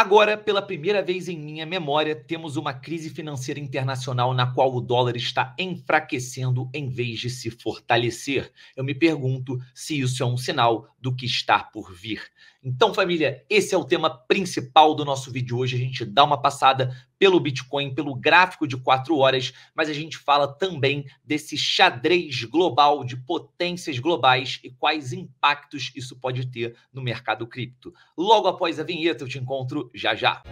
Agora, pela primeira vez em minha memória, temos uma crise financeira internacional na qual o dólar está enfraquecendo em vez de se fortalecer. Eu me pergunto se isso é um sinal do que está por vir. Então, família, esse é o tema principal do nosso vídeo hoje. A gente dá uma passada pelo Bitcoin, pelo gráfico de 4 horas, mas a gente fala também desse xadrez global de potências globais e quais impactos isso pode ter no mercado cripto. Logo após a vinheta, eu te encontro já já.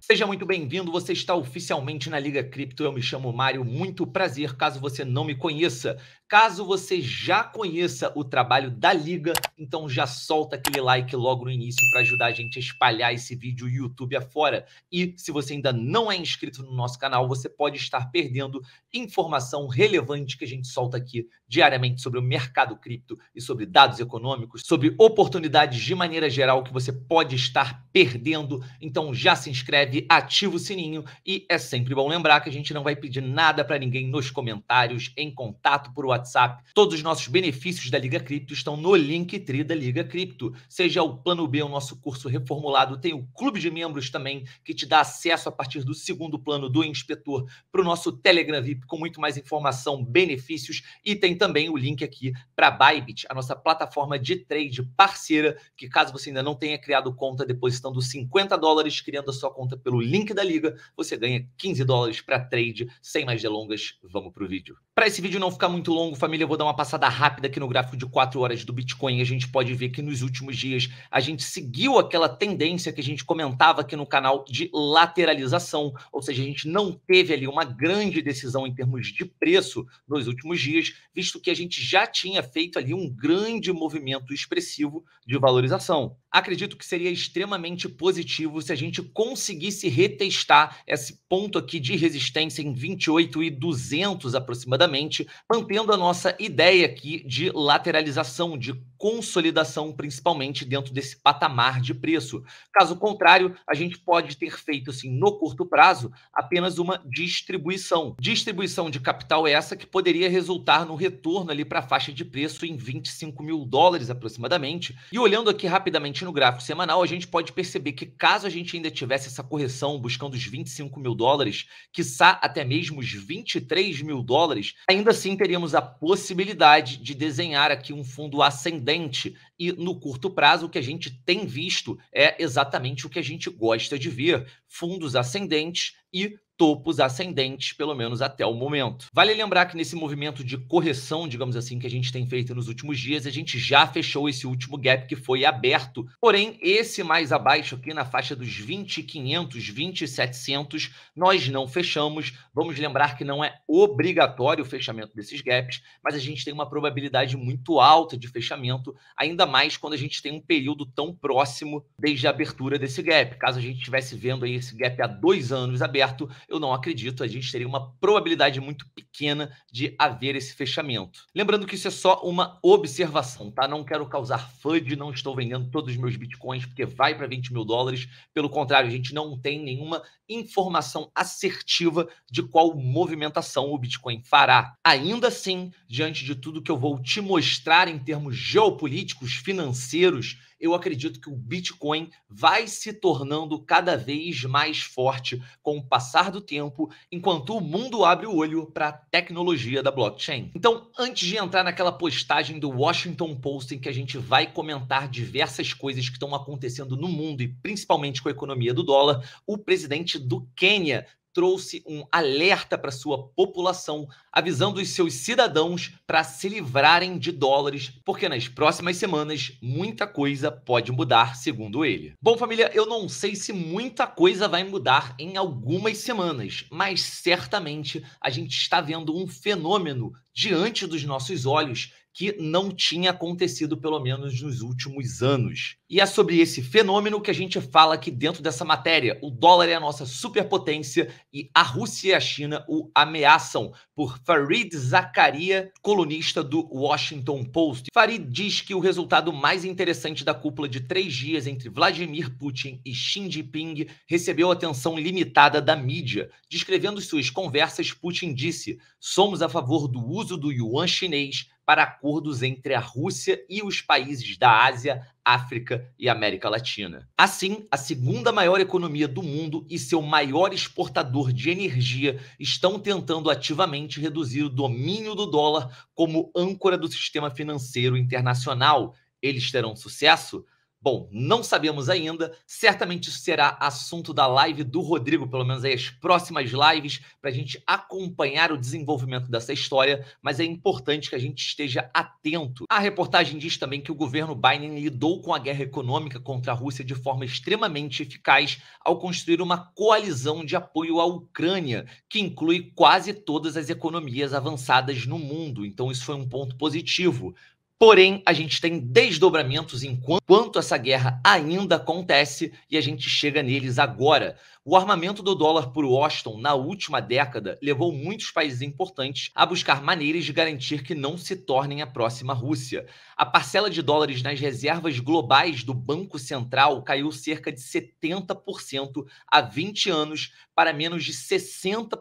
Seja muito bem-vindo, você está oficialmente na Liga Cripto. Eu me chamo Mário, muito prazer, caso você não me conheça. Caso você já conheça o trabalho da Liga, então já solta aquele like logo no início para ajudar a gente a espalhar esse vídeo YouTube afora. E se você ainda não é inscrito no nosso canal, você pode estar perdendo informação relevante que a gente solta aqui diariamente sobre o mercado cripto e sobre dados econômicos, sobre oportunidades de maneira geral que você pode estar perdendo. Então já se inscreve, ativa o sininho e é sempre bom lembrar que a gente não vai pedir nada para ninguém nos comentários, em contato por WhatsApp WhatsApp. Todos os nossos benefícios da Liga Cripto estão no Linktree da Liga Cripto. Seja o Plano B, o nosso curso reformulado, tem o Clube de Membros também, que te dá acesso a partir do segundo plano do inspetor para o nosso Telegram VIP com muito mais informação, benefícios e tem também o link aqui para Bybit, a nossa plataforma de trade parceira, que caso você ainda não tenha criado conta depositando 50 dólares, criando a sua conta pelo link da liga, você ganha 15 dólares para trade. Sem mais delongas, vamos para o vídeo. Para esse vídeo não ficar muito longo, longo, família, eu vou dar uma passada rápida aqui no gráfico de 4 horas do Bitcoin. A gente pode ver que nos últimos dias a gente seguiu aquela tendência que a gente comentava aqui no canal de lateralização, ou seja, a gente não teve ali uma grande decisão em termos de preço nos últimos dias, visto que a gente já tinha feito ali um grande movimento expressivo de valorização acredito que seria extremamente positivo se a gente conseguisse retestar esse ponto aqui de resistência em 28 e 200 aproximadamente, mantendo a nossa ideia aqui de lateralização, de consolidação, principalmente dentro desse patamar de preço. Caso contrário, a gente pode ter feito, assim, no curto prazo, apenas uma distribuição. Distribuição de capital essa que poderia resultar no retorno ali para a faixa de preço em 25 mil dólares aproximadamente. E olhando aqui rapidamente no gráfico semanal, a gente pode perceber que caso a gente ainda tivesse essa correção buscando os 25 mil dólares, quiçá até mesmo os 23 mil dólares, ainda assim teríamos a possibilidade de desenhar aqui um fundo ascendente ascendente e no curto prazo, o que a gente tem visto é exatamente o que a gente gosta de ver: fundos ascendentes e topos ascendentes, pelo menos até o momento. Vale lembrar que nesse movimento de correção, digamos assim, que a gente tem feito nos últimos dias, a gente já fechou esse último gap que foi aberto. Porém, esse mais abaixo aqui na faixa dos 2500, 2700, nós não fechamos. Vamos lembrar que não é obrigatório o fechamento desses gaps, mas a gente tem uma probabilidade muito alta de fechamento, ainda ainda mais quando a gente tem um período tão próximo desde a abertura desse gap. Caso a gente estivesse vendo aí esse gap há dois anos aberto, eu não acredito, a gente teria uma probabilidade muito pequena de haver esse fechamento. Lembrando que isso é só uma observação, tá? Não quero causar FUD, não estou vendendo todos os meus bitcoins porque vai para 20 mil dólares. Pelo contrário, a gente não tem nenhuma informação assertiva de qual movimentação o Bitcoin fará. Ainda assim, diante de tudo que eu vou te mostrar em termos geopolíticos, financeiros, eu acredito que o Bitcoin vai se tornando cada vez mais forte com o passar do tempo, enquanto o mundo abre o olho para a tecnologia da blockchain. Então, antes de entrar naquela postagem do Washington Post em que a gente vai comentar diversas coisas que estão acontecendo no mundo e principalmente com a economia do dólar, o presidente do Quênia trouxe um alerta para sua população, avisando os seus cidadãos para se livrarem de dólares, porque nas próximas semanas muita coisa pode mudar, segundo ele. Bom, família, eu não sei se muita coisa vai mudar em algumas semanas, mas certamente a gente está vendo um fenômeno diante dos nossos olhos que não tinha acontecido, pelo menos nos últimos anos. E é sobre esse fenômeno que a gente fala aqui dentro dessa matéria. O dólar é a nossa superpotência e a Rússia e a China o ameaçam, por Farid Zakaria, colunista do Washington Post. Farid diz que o resultado mais interessante da cúpula de três dias entre Vladimir Putin e Xi Jinping recebeu atenção limitada da mídia. Descrevendo suas conversas, Putin disse: somos a favor do uso do yuan chinês para acordos entre a Rússia e os países da Ásia, África e América Latina. Assim, a segunda maior economia do mundo e seu maior exportador de energia estão tentando ativamente reduzir o domínio do dólar como âncora do sistema financeiro internacional. Eles terão sucesso? Bom, não sabemos ainda. Certamente isso será assunto da live do Rodrigo, pelo menos aí as próximas lives, para a gente acompanhar o desenvolvimento dessa história. Mas é importante que a gente esteja atento. A reportagem diz também que o governo Biden lidou com a guerra econômica contra a Rússia de forma extremamente eficaz ao construir uma coalizão de apoio à Ucrânia, que inclui quase todas as economias avançadas no mundo. Então, isso foi um ponto positivo. Porém, a gente tem desdobramentos enquanto essa guerra ainda acontece e a gente chega neles agora. O armamento do dólar por Washington na última década levou muitos países importantes a buscar maneiras de garantir que não se tornem a próxima Rússia. A parcela de dólares nas reservas globais do Banco Central caiu cerca de 70% há 20 anos para menos de 60%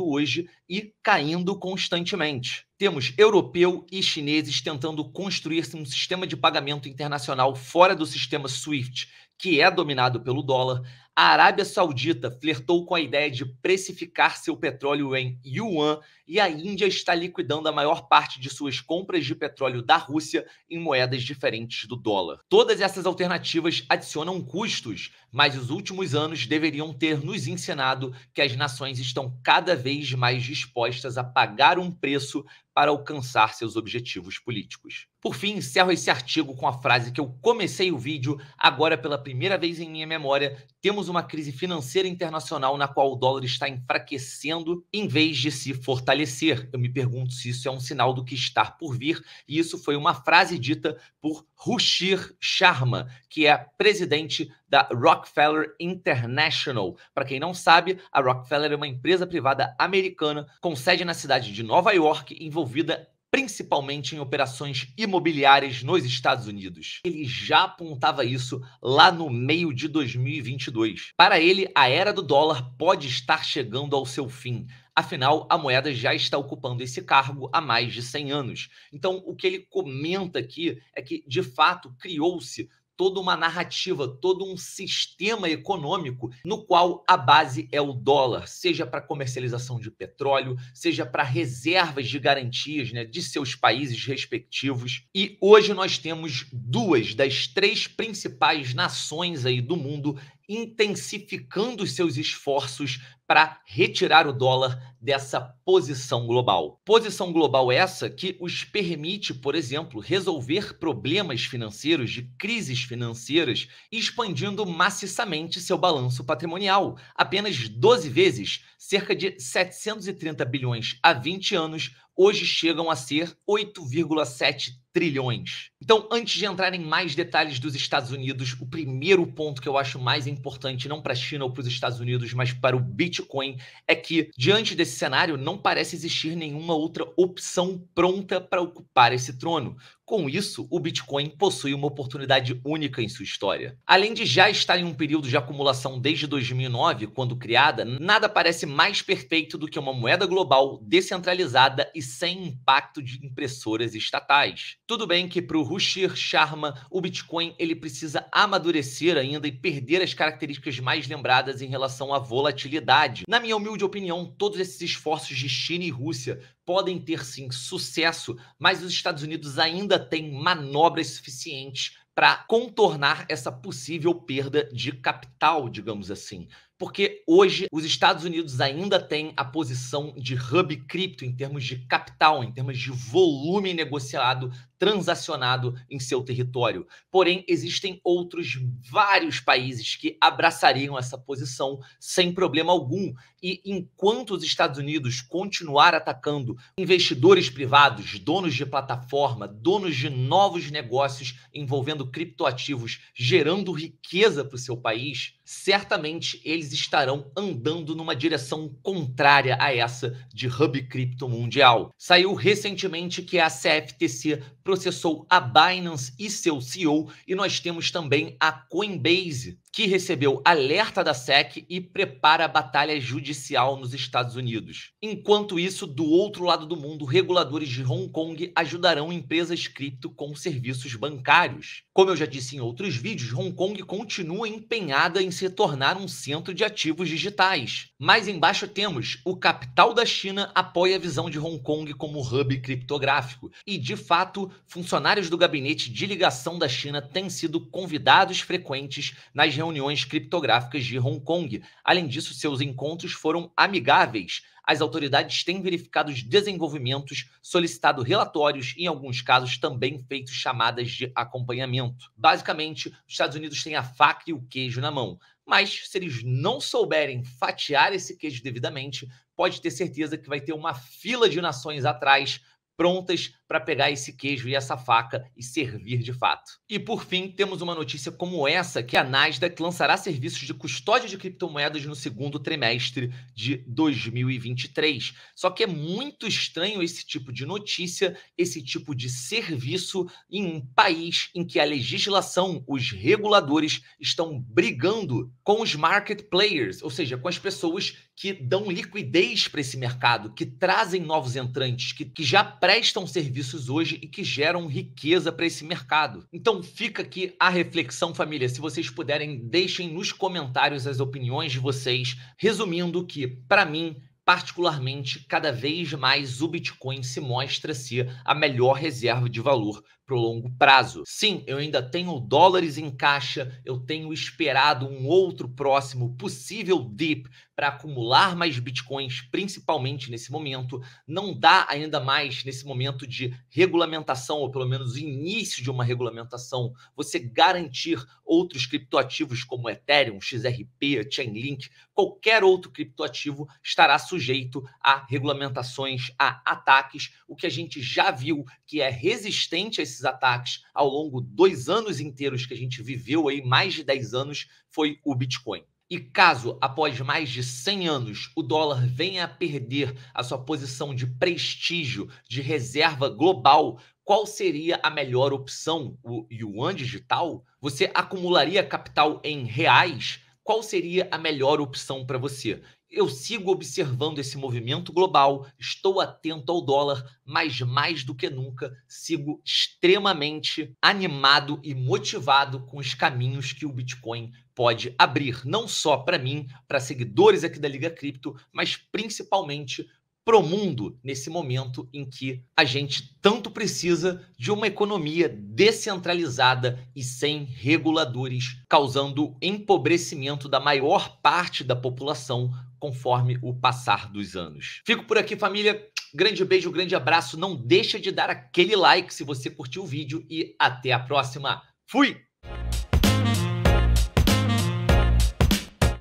hoje e caindo constantemente. Temos europeu e chineses tentando construir um sistema de pagamento internacional fora do sistema SWIFT, que é dominado pelo dólar. A Arábia Saudita flertou com a ideia de precificar seu petróleo em yuan e a Índia está liquidando a maior parte de suas compras de petróleo da Rússia em moedas diferentes do dólar. Todas essas alternativas adicionam custos, mas os últimos anos deveriam ter nos ensinado que as nações estão cada vez mais dispostas a pagar um preço para alcançar seus objetivos políticos. Por fim, encerro esse artigo com a frase que eu comecei o vídeo. Agora, pela primeira vez em minha memória, temos uma crise financeira internacional na qual o dólar está enfraquecendo em vez de se fortalecendo. Eu me pergunto se isso é um sinal do que está por vir, e isso foi uma frase dita por Rushir Sharma, que é presidente da Rockefeller International. Para quem não sabe, a Rockefeller é uma empresa privada americana com sede na cidade de Nova York, envolvida principalmente em operações imobiliárias nos Estados Unidos. Ele já apontava isso lá no meio de 2022. Para ele, a era do dólar pode estar chegando ao seu fim. Afinal, a moeda já está ocupando esse cargo há mais de 100 anos. Então, o que ele comenta aqui é que, de fato, criou-se toda uma narrativa, todo um sistema econômico no qual a base é o dólar, seja para comercialização de petróleo, seja para reservas de garantias né, de seus países respectivos. E hoje nós temos duas das três principais nações aí do mundo intensificando os seus esforços para retirar o dólar dessa posição global. Posição global essa que os permite, por exemplo, resolver problemas financeiros, de crises financeiras, expandindo maciçamente seu balanço patrimonial, apenas 12 vezes, cerca de 730 bilhões a 20 anos, hoje chegam a ser 8,7 trilhões. Então, antes de entrar em mais detalhes dos Estados Unidos, o primeiro ponto que eu acho mais importante, não para a China ou para os Estados Unidos, mas para o Bitcoin, é que, diante desse cenário, não parece existir nenhuma outra opção pronta para ocupar esse trono. Com isso, o Bitcoin possui uma oportunidade única em sua história. Além de já estar em um período de acumulação desde 2009, quando criada, nada parece mais perfeito do que uma moeda global descentralizada e sem impacto de impressoras estatais. Tudo bem que para o Rushir Sharma, o Bitcoin ele precisa amadurecer ainda e perder as características mais lembradas em relação à volatilidade. Na minha humilde opinião, todos esses esforços de China e Rússia podem ter sim sucesso, mas os Estados Unidos ainda têm manobras suficientes para contornar essa possível perda de capital, digamos assim porque hoje os Estados Unidos ainda têm a posição de hub cripto em termos de capital, em termos de volume negociado transacionado em seu território. Porém, existem outros vários países que abraçariam essa posição sem problema algum. E enquanto os Estados Unidos continuar atacando investidores privados, donos de plataforma, donos de novos negócios envolvendo criptoativos, gerando riqueza para o seu país, certamente eles estarão andando numa direção contrária a essa de hub cripto mundial. Saiu recentemente que a CFTC processou a Binance e seu CEO, e nós temos também a Coinbase, que recebeu alerta da SEC e prepara a batalha judicial nos Estados Unidos. Enquanto isso, do outro lado do mundo, reguladores de Hong Kong ajudarão empresas cripto com serviços bancários. Como eu já disse em outros vídeos, Hong Kong continua empenhada em se tornar um centro de ativos digitais. Mais embaixo temos: o capital da China apoia a visão de Hong Kong como hub criptográfico. E, de fato, funcionários do gabinete de ligação da China têm sido convidados frequentes nas reuniões criptográficas de Hong Kong. Além disso, seus encontros foram amigáveis. As autoridades têm verificado os desenvolvimentos, solicitado relatórios e, em alguns casos, também feito chamadas de acompanhamento. Basicamente, os Estados Unidos têm a faca e o queijo na mão. Mas, se eles não souberem fatiar esse queijo devidamente, pode ter certeza que vai ter uma fila de nações atrás prontas para pegar esse queijo e essa faca e servir de fato. E por fim, temos uma notícia como essa que a Nasdaq lançará serviços de custódia de criptomoedas no segundo trimestre de 2023. Só que é muito estranho esse tipo de notícia, esse tipo de serviço em um país em que a legislação, os reguladores estão brigando com os market players, ou seja, com as pessoas que dão liquidez para esse mercado, que trazem novos entrantes, que, que já prestam serviço serviços hoje e que geram riqueza para esse mercado. Então fica aqui a reflexão, família. Se vocês puderem, deixem nos comentários as opiniões de vocês. Resumindo que, para mim, particularmente, cada vez mais o Bitcoin se mostra ser a melhor reserva de valor para o longo prazo. Sim, eu ainda tenho dólares em caixa, eu tenho esperado um outro próximo possível dip para acumular mais bitcoins, principalmente nesse momento. Não dá ainda mais nesse momento de regulamentação, ou pelo menos início de uma regulamentação, você garantir outros criptoativos como Ethereum, XRP, Chainlink, qualquer outro criptoativo estará sujeito a regulamentações, a ataques, o que a gente já viu que é resistente a esses desses ataques ao longo dois anos inteiros que a gente viveu aí, mais de 10 anos, foi o Bitcoin. E caso, após mais de 100 anos, o dólar venha a perder a sua posição de prestígio, de reserva global, qual seria a melhor opção? O yuan digital? Você acumularia capital em reais? qual seria a melhor opção para você? Eu sigo observando esse movimento global, estou atento ao dólar, mas mais do que nunca sigo extremamente animado e motivado com os caminhos que o Bitcoin pode abrir, não só para mim, para seguidores aqui da Liga Cripto, mas principalmente para o mundo nesse momento em que a gente tanto precisa de uma economia descentralizada e sem reguladores, causando empobrecimento da maior parte da população conforme o passar dos anos. Fico por aqui, família. Grande beijo, grande abraço. Não deixa de dar aquele like se você curtiu o vídeo e até a próxima. Fui!